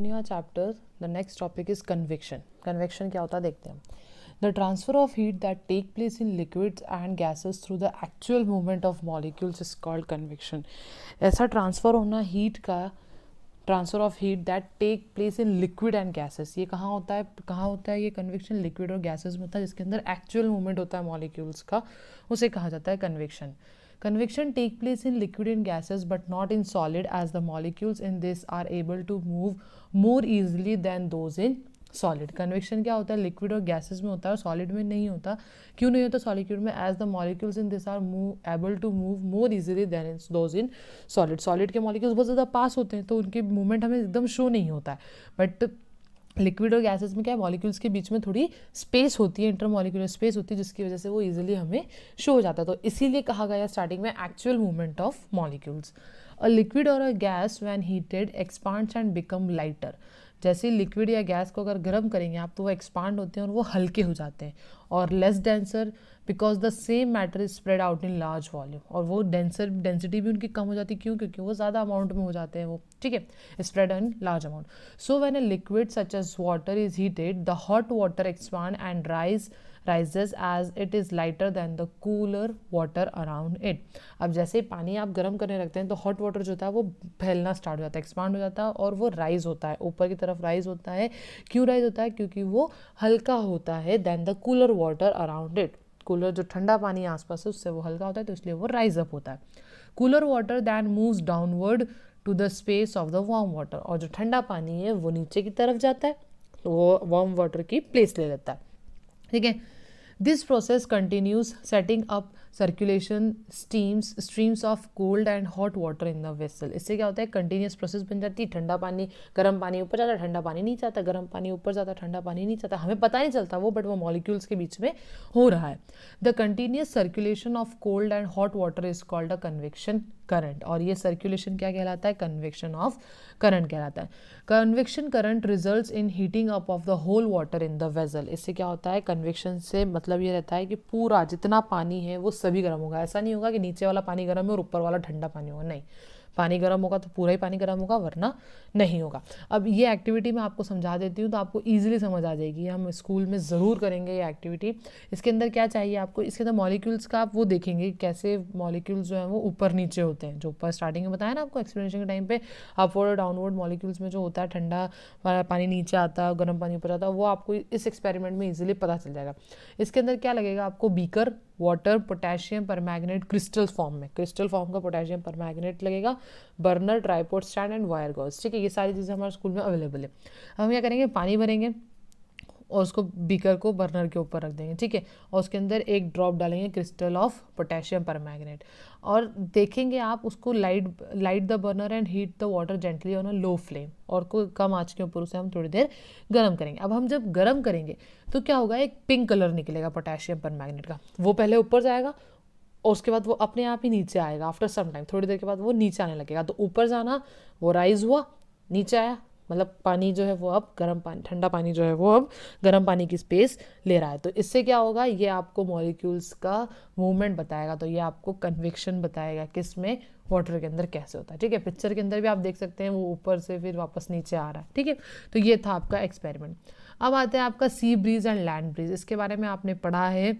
In your chapter the next topic is convection convection क्या होता है देखते हैं the transfer of heat that take place in liquids and gases through the actual movement of molecules is called convection ऐसा transfer होना heat का transfer of heat that take place in liquid and gases ये कहाँ होता है कहाँ होता है ये कन्वेक्शन लिक्विड और गैसेज में होता है जिसके अंदर एक्चुअल मूवमेंट होता है मॉलिक्यूल्स का उसे कहा जाता है convection Convection take place in liquid and gases but not in solid as the molecules in this are able to move more easily than those in solid convection क्या होता है लिक्विड और गैसेस में होता है और सॉलिड में नहीं होता क्यों नहीं होता सॉलिक्यूड में as the molecules in this are move able to move more easily than in those in solid solid के मॉलिक्यूल्स बहुत ज़्यादा पास होते हैं तो उनके मूवमेंट हमें एकदम शो नहीं होता है बट लिक्विड और गैसेस में क्या है मॉलिक्यूल्स के बीच में थोड़ी स्पेस होती है इंटरमोलिकुलर स्पेस होती है जिसकी वजह से वो इजीली हमें शो हो जाता है तो इसीलिए कहा गया स्टार्टिंग में actual movement of molecules a liquid और a gas when heated expands and become lighter जैसे लिक्विड या गैस को अगर गर्म करेंगे आप तो वो एक्सपांड होते हैं और वो हल्के हो जाते हैं और less denser because the same matter is spread out in large volume और वो डेंसर डेंसिटी भी उनकी कम हो जाती है क्यों क्योंकि वो ज़्यादा अमाउंट में हो जाते हैं वो ठीक है spread in large amount so when a liquid such as water is heated the hot water expand and rise rises as it is lighter than the cooler water around it अब जैसे ही पानी आप गर्म करने रखते हैं तो हॉट वाटर जो होता है वो फैलना स्टार्ट हो जाता है एक्सपांड हो जाता है और वो राइज होता है ऊपर की तरफ राइज होता है क्यों राइज होता है क्योंकि वो हल्का होता है then the cooler water around it cooler जो ठंडा पानी आसपास है उससे वो हल्का होता है तो इसलिए वो राइज अप होता है cooler water then moves downward to the space of the warm water और जो ठंडा पानी है वो नीचे की तरफ जाता है तो वो वार्म वाटर की प्लेस ले लेता है ठीक है This process continues setting up circulation steams streams of cold and hot water in the vessel इससे क्या होता है कंटिन्यूस प्रोसेस बन जाती है ठंडा पानी गर्म पानी ऊपर जाता ठंडा पानी नहीं जाता गर्म पानी ऊपर जाता ठंडा पानी नहीं जाता हमें पता नहीं चलता वो बट वो मॉलिक्यूल्स के बीच में हो रहा है the continuous circulation of cold and hot water is called a convection current और ये सर्कुलेशन क्या कहलाता है कन्वेक्शन ऑफ करंट कहलाता है convection current result in heating up of the whole water in the vessel इससे क्या होता है कन्वेक्शन से मतलब ये रहता है कि पूरा जितना पानी है वो सभी गर्म होगा ऐसा नहीं होगा कि नीचे वाला पानी गर्म है और ऊपर वाला ठंडा पानी होगा नहीं पानी गर्म होगा तो पूरा ही पानी गर्म होगा वरना नहीं होगा अब ये एक्टिविटी मैं आपको समझा देती हूँ तो आपको ईजिली समझ आ जाएगी हम स्कूल में ज़रूर करेंगे ये एक्टिविटी इसके अंदर क्या चाहिए आपको इसके अंदर मॉलिक्यूल्स का आप वो देखेंगे कैसे मॉलिक्यूल्स जो हैं वो ऊपर नीचे होते हैं जो ऊपर स्टार्टिंग में बताया ना आपको एक्सप्लेनेशन के टाइम पर अपवर्ड और डाउनवर्ड मॉलिक्यूल्स में जो होता है ठंडा पानी नीचे आता है गर्म पानी ऊपर आता है वो आपको इस एक्सपेरिमेंट में ईजिली पता चल जाएगा इसके अंदर क्या लगेगा आपको बीकर वाटर पोटेशियम पर क्रिस्टल फॉर्म में क्रिस्टल फॉर्म का पोटेशियम पर लगेगा burner tripod stand and wire gauze ठीक है ये सारी चीज़ें हमारे स्कूल में अवेलेबल है हम क्या करेंगे पानी भरेंगे और उसको बीकर को बर्नर के ऊपर रख देंगे ठीक है और उसके अंदर एक ड्रॉप डालेंगे क्रिस्टल ऑफ पोटेशियम पर और देखेंगे आप उसको light light the burner and heat the water gently on a low flame और को कम आँच के ऊपर उसे हम थोड़ी देर गर्म करेंगे अब हम जब गर्म करेंगे तो क्या होगा एक पिंक कलर निकलेगा पोटेशियम पर का वो पहले ऊपर जाएगा और उसके बाद वो अपने आप ही नीचे आएगा आफ्टर सम टाइम थोड़ी देर के बाद वो नीचे आने लगेगा तो ऊपर जाना वो राइज हुआ नीचे आया मतलब पानी जो है वो अब गर्म पानी ठंडा पानी जो है वो अब गर्म पानी की स्पेस ले रहा है तो इससे क्या होगा ये आपको मॉलिक्यूल्स का मूवमेंट बताएगा तो ये आपको कन्विक्शन बताएगा किस में वाटर के अंदर कैसे होता है ठीक है पिक्चर के अंदर भी आप देख सकते हैं वो ऊपर से फिर वापस नीचे आ रहा है ठीक है तो ये था आपका एक्सपेरिमेंट अब आते हैं आपका sea breeze and land breeze इसके बारे में आपने पढ़ा है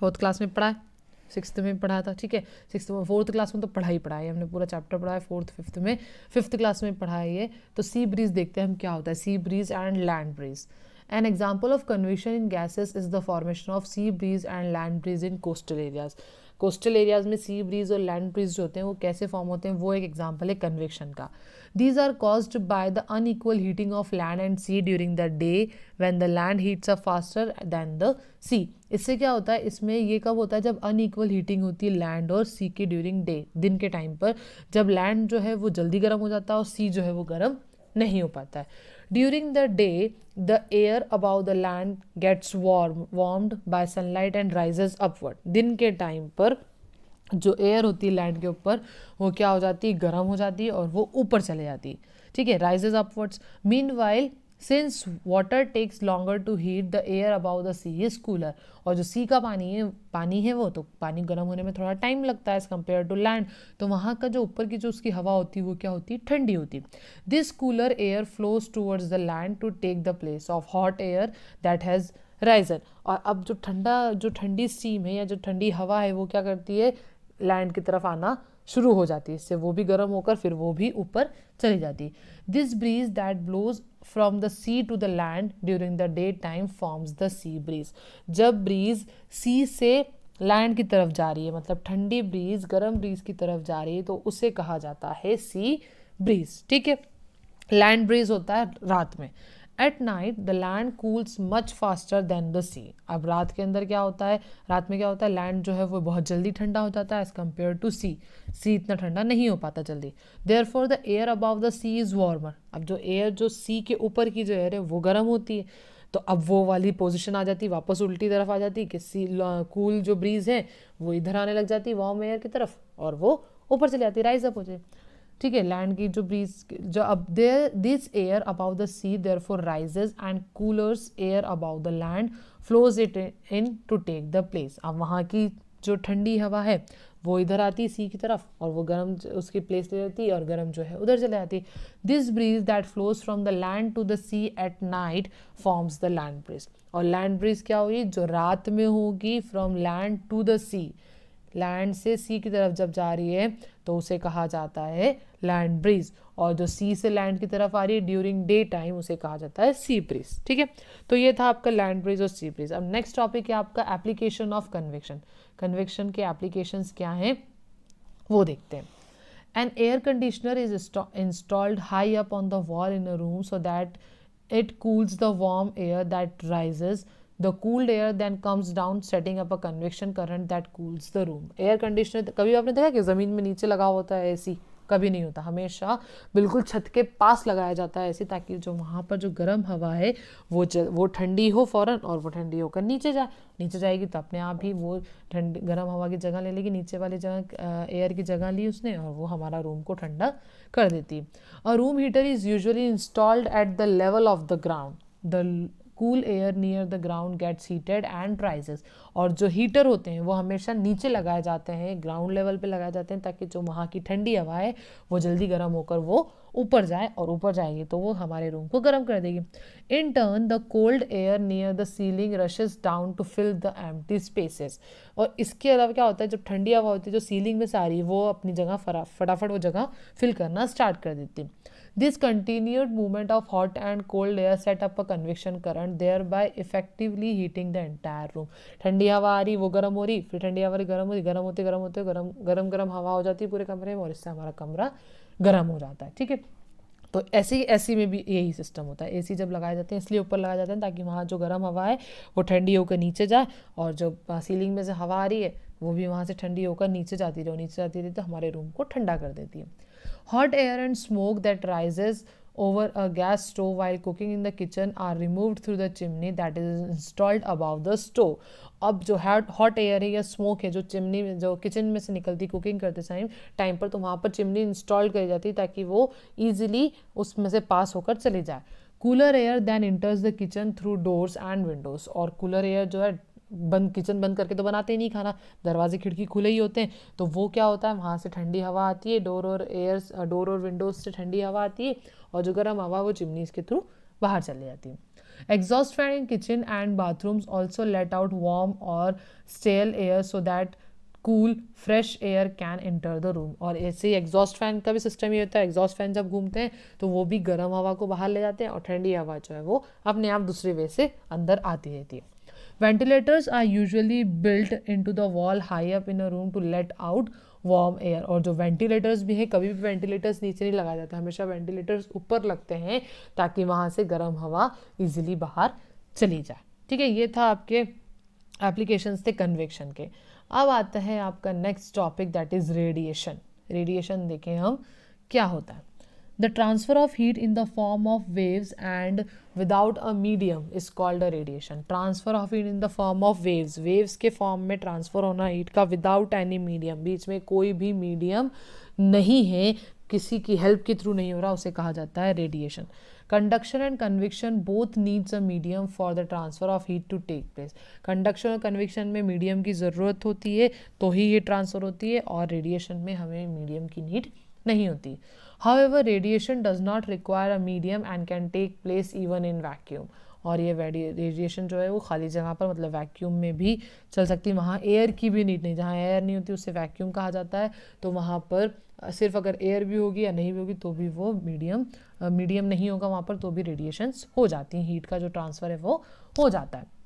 फोर्थ क्लास में पढ़ा है सिक्स में पढ़ा था ठीक है सिक्स फोर्थ क्लास में तो पढ़ा ही पढ़ा है हमने पूरा चैप्टर पढ़ा है फोर्थ फिफ्थ में फिफ्थ क्लास में पढ़ा है तो सी ब्रीज देखते हैं हम क्या होता है sea breeze and land breeze an example of convection in gases is the formation of sea breeze and land breeze in coastal areas coastal areas में सी ब्रीज और लैंड ब्रीज जो होते हैं वो कैसे फॉर्म होते हैं वो एक एग्जाम्पल है कन्वेक्शन का these are caused by the unequal heating of land and sea during the day when the land heats are faster than the sea इससे क्या होता है इसमें ये कब होता है जब अनइक्वल हीटिंग होती है लैंड और सी के ड्यूरिंग डे दिन के टाइम पर जब लैंड जो है वो जल्दी गर्म हो जाता है और सी जो है वो गर्म नहीं हो पाता है during the day the air above the land gets warm warmed by sunlight and rises upward दिन के टाइम पर जो एयर होती है लैंड के ऊपर वो क्या हो जाती है गर्म हो जाती है और वो ऊपर चले जाती है ठीक है rises upwards meanwhile since water takes longer to heat the air above the sea is cooler और जो सी का पानी है पानी है वो तो पानी गर्म होने में थोड़ा टाइम लगता है एज़ कम्पेयर टू लैंड तो वहाँ का जो ऊपर की जो उसकी हवा होती है वो क्या होती है ठंडी होती है this cooler air flows towards the land to take the place of hot air that has risen और अब जो ठंडा जो ठंडी स्टीम है या जो ठंडी हवा है वो क्या करती है लैंड की तरफ आना शुरू हो जाती है इससे वो भी गर्म होकर फिर वो भी ऊपर चली जाती है this breeze that blows from the sea to the land during the daytime forms the sea breeze जब ब्रीज सी से लैंड की तरफ जा रही है मतलब ठंडी ब्रीज गर्म ब्रीज की तरफ जा रही है तो उसे कहा जाता है सी ब्रीज ठीक है लैंड ब्रीज होता है रात में at night the land cools much faster than the sea अब रात के अंदर क्या होता है रात में क्या होता है लैंड जो है वो बहुत जल्दी ठंडा हो जाता है as compare to sea sea इतना ठंडा नहीं हो पाता जल्दी therefore the air above the sea is warmer अब जो एयर जो सी के ऊपर की जो एयर है वो गर्म होती है तो अब वो वाली पोजिशन आ जाती वापस उल्टी तरफ आ जाती कि सी कूल uh, जो ब्रीज़ है वो इधर आने लग जाती वार्म एयर की तरफ और वो ऊपर चली जाती राइज अप हो जाए ठीक है लैंड की जो ब्रीज जो अब there this air above the sea therefore rises and coolers air above the land flows it in to take the place अब वहाँ की जो ठंडी हवा है वो इधर आती है सी की तरफ और वो गर्म उसकी प्लेस ले जाती है और गर्म जो है उधर चले जाती this breeze that flows from the land to the sea at night forms the land breeze और लैंड ब्रिज क्या होगी जो रात में होगी from land to the sea land से सी की तरफ जब जा रही है तो उसे कहा जाता है लैंड ब्रिज और जो सी से लैंड की तरफ आ रही है ड्यूरिंग डे टाइम उसे कहा जाता है सी ब्रिज ठीक है तो ये था आपका लैंड ब्रिज और सी ब्रिज अब नेक्स्ट टॉपिक है आपका एप्लीकेशन ऑफ कन्वेक्शन कन्वेक्शन के एप्लीकेशन क्या हैं वो देखते हैं an air conditioner is installed high up on the wall in a room so that it cools the warm air that rises the cooled air then comes down setting up a convection current that cools the room air conditioner कभी आपने देखा कि ज़मीन में नीचे लगा होता है एसी कभी नहीं होता हमेशा बिल्कुल छत के पास लगाया जाता है ऐसे ताकि जो वहाँ पर जो गर्म हवा है वो ज, वो ठंडी हो फौरन और वो ठंडी होकर नीचे जाए नीचे जाएगी तो अपने आप ही वो ठंड गर्म हवा की जगह ले लेगी नीचे वाली जगह एयर की जगह ली उसने और वो हमारा रूम को ठंडा कर देती और room heater is usually installed at the level of the ground the cool air near the ground gets heated and rises और जो हीटर होते हैं वो हमेशा नीचे लगाए जाते हैं ग्राउंड लेवल पे लगाए जाते हैं ताकि जो वहाँ की ठंडी हवा है वो जल्दी गर्म होकर वो ऊपर जाए और ऊपर जाएंगे तो वो हमारे रूम को गर्म कर देगी in turn the cold air near the ceiling rushes down to fill the empty spaces और इसके अलावा क्या होता है जब ठंडी हवा होती है जो सीलिंग में से आ रही है वो अपनी जगह फटाफट वो जगह फिल करना स्टार्ट कर देती है This continued movement of hot and cold air set up a convection current, thereby effectively heating the entire room. ठंडी हवा आ रही वो गर्म हो रही फिर ठंडी हवा गर्म हो रही गर्म होती गर्म होते गर्म गर्म गर्म हवा हो जाती है पूरे कमरे में और इससे हमारा कमरा गर्म हो जाता है ठीक है तो ऐसे ही ऐसी में भी यही सिस्टम होता है एसी जब लगाए जाते हैं इसलिए ऊपर लगाए जाते हैं ताकि वहाँ जो गर्म हवा है वो ठंडी होकर नीचे जाए और जो सीलिंग हाँ, में से हवा आ रही है वो भी वहाँ से ठंडी होकर नीचे जाती रहे नीचे जाती रही तो हमारे रूम को ठंडा कर देती है hot air and smoke that rises over a gas stove while cooking in the kitchen are remove through the chimney that is installed above the stove अब जो है हॉट एयर है या स्मोक है जो चिमनी में जो किचन में से निकलती कुकिंग करते समय टाइम पर तो वहाँ पर चिमनी इंस्टॉल करी जाती है ताकि वो ईजिली उसमें से पास होकर चले जाए cooler air then enters the kitchen through doors and windows और कूलर एयर जो है बंद किचन बंद करके तो बनाते ही नहीं खाना दरवाजे खिड़की खुले ही होते हैं तो वो क्या होता है वहाँ से ठंडी हवा आती है डोर और एयर डोर और विंडोज़ से ठंडी हवा आती है और जो गर्म हवा वो चिमनीज के थ्रू बाहर चले जाती है exhaust fan in kitchen and bathrooms also let out warm और stale air so that cool fresh air can enter the room और ऐसे ही एग्जॉस्ट फैन का भी सिस्टम ये होता है एग्जॉस्ट फैन जब घूमते हैं तो वो भी गर्म हवा को बाहर ले जाते हैं और ठंडी हवा जो है वो अपने आप दूसरे वे से अंदर आती रहती है ventilators are usually built into the wall high up in a room to let out warm air और जो वेंटिलेटर्स भी हैं कभी भी वेंटिलेटर्स नीचे नहीं लगाया जाता हमेशा वेंटिलेटर्स ऊपर लगते हैं ताकि वहाँ से गर्म हवा ईजिली बाहर चली जाए ठीक है ये था आपके एप्लीकेशंस थे कन्वेक्शन के अब आता है आपका next topic that is radiation radiation देखें हम क्या होता है the transfer of heat in the form of waves and without a medium is called a radiation transfer of heat in the form of waves waves के form में transfer होना heat का without any medium बीच में कोई भी medium नहीं है किसी की help के through नहीं हो रहा उसे कहा जाता है radiation conduction and convection both needs a medium for the transfer of heat to take place conduction और convection में medium की ज़रूरत होती है तो ही ये transfer होती है और radiation में हमें medium की need नहीं होती However, radiation does not require a medium and can take place even in vacuum. और ये रेडिएशन जो है वो खाली जगह पर मतलब वैक्यूम में भी चल सकती है वहाँ एयर की भी नीड नहीं जहाँ एयर नहीं होती उसे वैक्यूम कहा जाता है तो वहाँ पर सिर्फ अगर एयर भी होगी या नहीं भी होगी तो भी वो मीडियम मीडियम नहीं होगा वहाँ पर तो भी रेडिएशंस हो जाती हैं हीट का जो ट्रांसफ़र है वो हो जाता है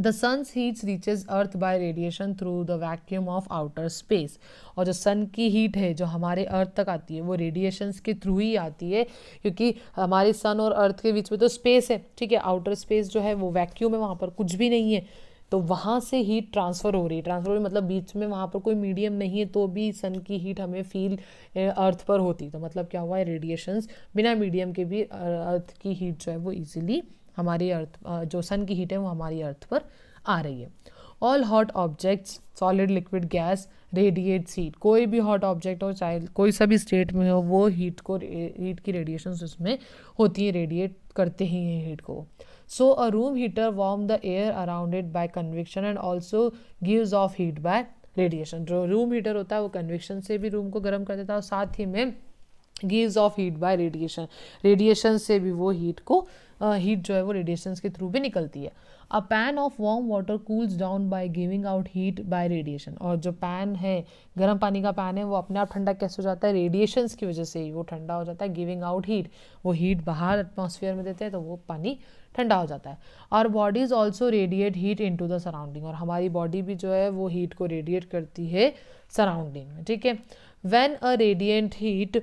the sun's heat reaches earth by radiation through the vacuum of outer space और जो सन की हीट है जो हमारे अर्थ तक आती है वो रेडिएशंस के थ्रू ही आती है क्योंकि हमारे सन और अर्थ के बीच में तो स्पेस है ठीक है आउटर स्पेस जो है वो वैक्यूम है वहाँ पर कुछ भी नहीं है तो वहाँ से हीट ट्रांसफ़र हो रही है ट्रांसफ़र हो रही मतलब बीच में वहाँ पर कोई मीडियम नहीं है तो भी सन की हीट हमें फील अर्थ पर होती तो मतलब क्या हुआ है रेडिएशंस बिना मीडियम के भी अर्थ की हीट जो है वो ईजिली हमारी अर्थ जो सन की हीट है वो हमारी अर्थ पर आ रही है all hot objects solid liquid gas radiate heat कोई भी हॉट ऑब्जेक्ट हो चाहे कोई सा भी स्टेट में हो वो हीट को हीट की रेडिएशन उसमें होती है रेडिएट करते ही हैं हीट को so a room heater warm the air around it by convection and also gives off heat by radiation जो रूम हीटर होता है वो कन्विक्शन से भी रूम को गर्म कर देता है और साथ ही में gives off heat by radiation radiation से भी वो हीट को हीट uh, जो है वो रेडिएशन के थ्रू भी निकलती है a pan of warm water cools down by giving out heat by radiation और जो पैन है गर्म पानी का पैन है वो अपने आप ठंडा कैसे हो जाता है रेडिएशन की वजह से ही वो ठंडा हो जाता है गिविंग आउट हीट वो हीट बाहर एटमोसफियर में देते हैं तो वो पानी ठंडा हो जाता है और bodies also radiate heat into the surrounding और हमारी बॉडी भी जो है वो हीट को रेडिएट करती है सराउंडिंग में ठीक है when a radiant heat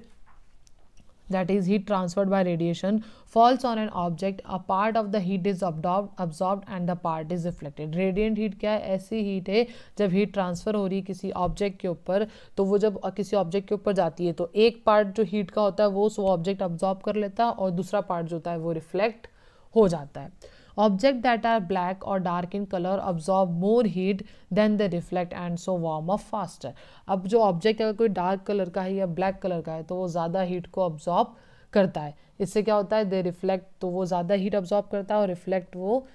that is heat transferred by radiation falls on an object a part of the heat is absorbed and the part is reflected radiant heat क्या है ऐसी heat है जब हीट ट्रांसफ़र हो रही है किसी object के ऊपर तो वो जब किसी ऑब्जेक्ट के ऊपर जाती है तो एक पार्ट जो हीट का होता है वो सो ऑब्जेक्ट अब्जॉर्ब कर लेता है और दूसरा पार्ट जो होता है वो रिफ्लेक्ट हो जाता है ऑब्जेक्ट दैट आर ब्लैक और dark in colour absorb more heat than the reflect and so warm up faster अब जो ऑब्जेक्ट अगर कोई डार्क कलर का है या ब्लैक कलर का है तो वो ज़्यादा हीट को ऑब्जॉर्ब करता है इससे क्या होता है दे रिफ्लेक्ट तो वो ज़्यादा हीट ऑब्जॉर्ब करता है और रिफ्लेक्ट वो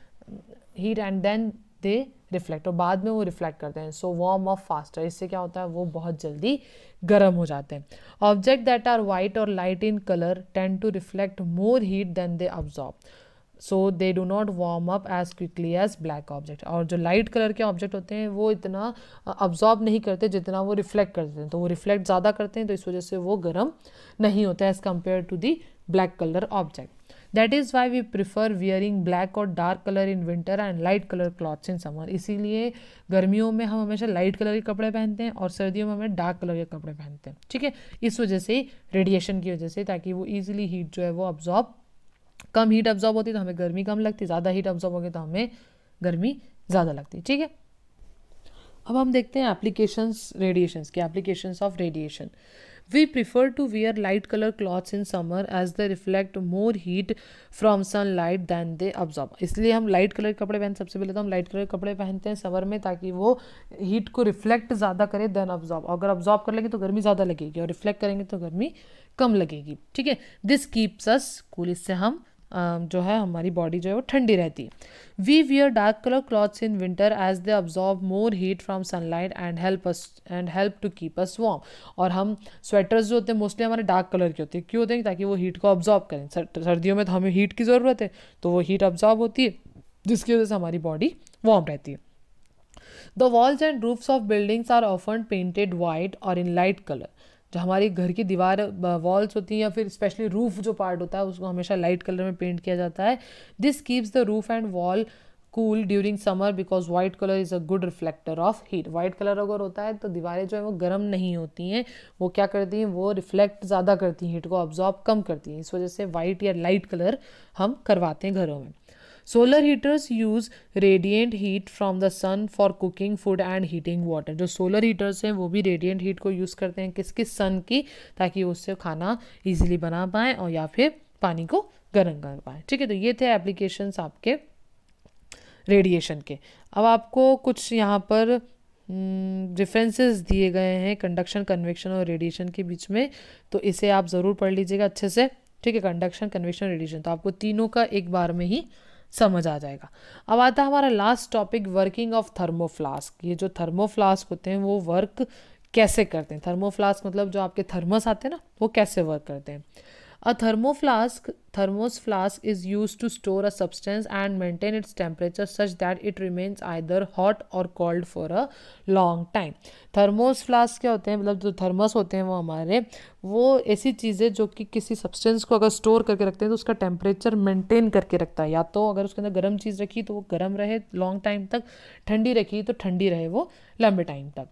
heat and then they reflect और बाद में वो रिफ्लेक्ट करते हैं सो वार्म अप फास्टर इससे क्या होता है वो बहुत जल्दी गर्म हो जाते हैं ऑब्जेक्ट दैट आर वाइट और light in colour tend to reflect more heat than they absorb so they do not warm up as quickly as black object और जो लाइट कलर के ऑब्जेक्ट होते हैं वो इतना ऑब्जॉर्ब नहीं करते जितना वो रिफ्लेक्ट करते हैं तो वो रिफ्लेक्ट ज़्यादा करते हैं तो इस वजह से वो गर्म नहीं होता as compare to the black colour object that is why we prefer wearing black और dark colour in winter and light colour clothes in summer इसीलिए गर्मियों में हम हमेशा लाइट कलर के कपड़े पहनते हैं और सर्दियों में हमें डार्क कलर के कपड़े पहनते हैं ठीक है इस वजह से रेडिएशन की वजह से ताकि वो ईजिली हीट जो है वो अब्जॉर्ब कम हीट अब्जॉर्ब होती तो हमें गर्मी कम लगती ज़्यादा हीट अब्जॉर्ब होगी तो हमें गर्मी ज़्यादा लगती ठीक है अब हम देखते हैं एप्लीकेशंस रेडिएशंस के applications of radiation we prefer to wear light color clothes in summer as they reflect more heat from sunlight than they absorb इसलिए हम लाइट कलर के कपड़े पहनते सबसे पहले तो हम लाइट कलर के कपड़े पहनते हैं समर में ताकि वो हीट को रिफ्लेक्ट ज़्यादा करे देन ऑब्जॉर्ब अगर ऑब्जॉर्ब कर लेंगे तो गर्मी ज़्यादा लगेगी और रिफ्लेक्ट करेंगे तो गर्मी कम लगेगी ठीक है दिस कीप्स अस कूल इससे हम जो है हमारी बॉडी जो है वो ठंडी रहती है we wear dark colour clothes in winter as they absorb more heat from sunlight and help us and help to keep us warm और हम स्वेटर्स जो होते हैं मोस्टली हमारे डार्क कलर के होते हैं क्यों होते हैं ताकि वो हीट को ऑब्जॉर्व करें सर्दियों में तो हमें हीट की ज़रूरत है तो वो हीट ऑब्जॉर्व होती है जिसकी वजह से हमारी बॉडी वार्म रहती है the walls and roofs of buildings are often painted white और इन लाइट कलर जो हमारी घर की दीवार वॉल्स होती हैं या फिर स्पेशली रूफ जो पार्ट होता है उसको हमेशा लाइट कलर में पेंट किया जाता है this keeps the roof and wall cool during summer because white colour is a good reflector of heat white colour अगर होता है तो दीवारें जो है वो गर्म नहीं होती हैं वो क्या करती हैं वो रिफ्लेक्ट ज़्यादा करती हैं हीट को ऑब्जॉर्ब कम करती हैं इस वजह से वाइट या लाइट कलर हम करवाते हैं घरों में solar heaters use radiant heat from the sun for cooking food and heating water जो सोलर हीटर्स हैं वो भी रेडिएंट हीट को यूज़ करते हैं किस किस सन की ताकि उससे खाना ईजिली बना पाएँ और या फिर पानी को गर्म कर पाएँ ठीक है तो ये थे एप्लीकेशंस आपके रेडिएशन के अब आपको कुछ यहाँ पर डिफ्रेंसेस हम्म, दिए गए हैं कंडक्शन कन्वेक्शन और रेडिएशन के बीच में तो इसे आप ज़रूर पढ़ लीजिएगा अच्छे से ठीक है कंडक्शन कन्वेक्शन रेडिएशन तो आपको तीनों का एक बार में ही समझ आ जाएगा अब आता है हमारा last topic working of thermo flask ये जो थर्मोफ्लास्क होते हैं वो वर्क कैसे करते हैं थर्मोफ्लास्क मतलब जो आपके थर्मस आते हैं ना वो कैसे वर्क करते हैं a thermo flask thermos flask is use to store a substance and maintain its temperature such that it remains either hot और cold for a long time thermos flask क्या होते हैं मतलब जो थर्मस होते हैं वो हमारे वो ऐसी चीज़ें जो कि किसी सब्सटेंस को अगर स्टोर करके रखते हैं तो उसका टेम्परेचर मेंटेन करके रखता है या तो अगर उसके अंदर गर्म चीज़ रखी तो वो गर्म रहे लॉन्ग टाइम तक ठंडी रखी तो ठंडी रहे वो लंबे टाइम तक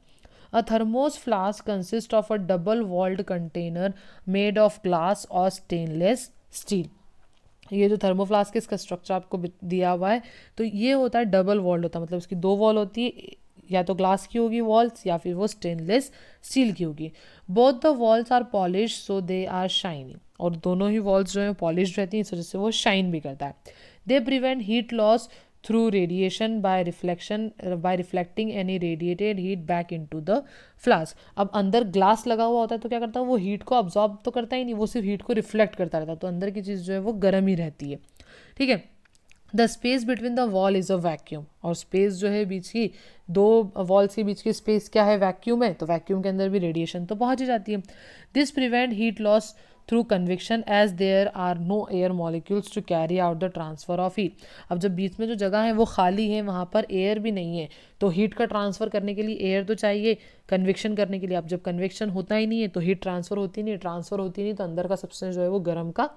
A thermos flask consists of a double walled container made of glass or stainless steel. ये जो थर्मोफ्लास्क इसका स्ट्रक्चर आपको दिया हुआ है तो ये होता है डबल वॉल्ड होता है मतलब उसकी दो वॉल होती है या तो ग्लास की होगी वॉल्स या फिर वो स्टेनलेस स्टील की होगी both the walls are polish so they are shining और दोनों ही वॉल्स जो हैं पॉलिश रहती हैं इस वजह से वो शाइन भी करता है they prevent heat loss through radiation by reflection uh, by reflecting any radiated heat back into the flask अब अंदर ग्लास लगा हुआ होता है तो क्या करता है वो हीट को ऑब्जॉर्ब तो करता ही नहीं वो सिर्फ हीट को रिफ्लेक्ट करता रहता है तो अंदर की चीज़ जो है वो गर्म ही रहती है ठीक है the space between the wall is a vacuum और स्पेस जो है बीच की दो वॉल्स के बीच की स्पेस क्या है वैक्यूम है तो वैक्यूम के अंदर भी रेडिएशन तो पहुंच ही जाती है this prevent heat loss through convection as there are no air molecules to carry out the transfer of heat अब जब बीच में जो जगह है वो खाली है वहाँ पर एयर भी नहीं है तो हीट का ट्रांसफ़र करने के लिए एयर तो चाहिए कन्वेक्शन करने के लिए अब जब कन्वेक्शन होता ही नहीं है तो हीट ट्रांसफ़र होती नहीं ट्रांसफ़र होती नहीं तो अंदर का सबसे जो है वो गर्म का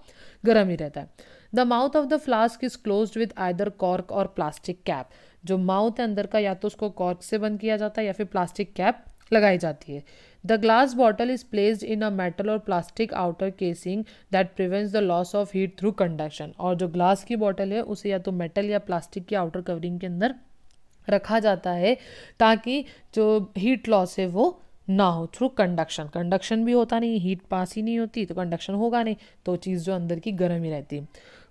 गर्म ही रहता है the mouth of the flask is close with either cork और प्लास्टिक कैप जो माउथ है अंदर का या तो उसको कॉर्क से बंद किया जाता है या फिर प्लास्टिक कैप लगाई जाती है the glass bottle is placed in a metal और plastic outer casing that prevents the loss of heat through conduction और जो ग्लास की बॉटल है उसे या तो मेटल या प्लास्टिक की आउटर कवरिंग के अंदर रखा जाता है ताकि जो हीट लॉस है वो ना हो थ्रू कंडक्शन कंडक्शन भी होता नहीं हीट पास ही नहीं होती तो कंडक्शन होगा नहीं तो चीज़ जो अंदर की गर्म ही रहती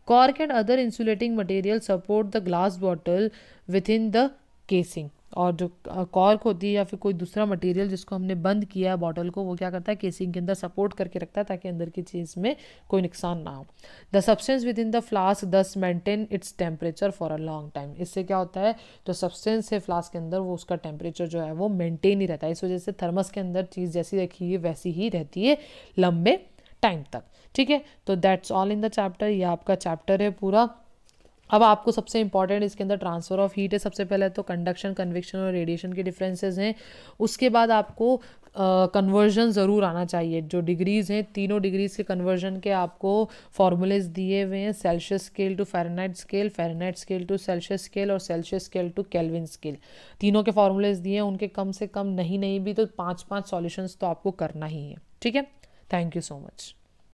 cork and other insulating material support the glass bottle with in the casing और जो कॉर्क होती है या फिर कोई दूसरा मटेरियल जिसको हमने बंद किया है बॉटल को वो क्या करता है केसिंग के अंदर सपोर्ट करके रखता है ताकि अंदर की चीज़ में कोई नुकसान ना हो the substance with in the flask thus maintain its temperature for a long time इससे क्या होता है जो सब्सटेंस है फ्लास्क के अंदर वो उसका टेम्परेचर जो है वो मेनटेन ही रहता है इस वजह से थर्मस के अंदर चीज़ जैसी रखी है वैसी ही रहती है लंबे टाइम तक ठीक है तो that's all in the chapter यह आपका चैप्टर है पूरा अब आपको सबसे इंपॉर्टेंट इसके अंदर ट्रांसफर ऑफ हीट है सबसे पहले तो कंडक्शन कन्विक्शन और रेडिएशन के डिफरेंसेस हैं उसके बाद आपको कन्वर्जन uh, ज़रूर आना चाहिए जो डिग्रीज़ हैं तीनों डिग्रीज़ के कन्वर्जन के आपको फार्मूलेज दिए हुए हैं Celsius scale to Fahrenheit scale Fahrenheit scale to Celsius scale और Celsius scale to Kelvin scale तीनों के फार्मूलेज दिए हैं उनके कम से कम नहीं नहीं भी तो पाँच पाँच सॉल्यूशंस तो आपको करना ही है ठीक है थैंक यू सो मच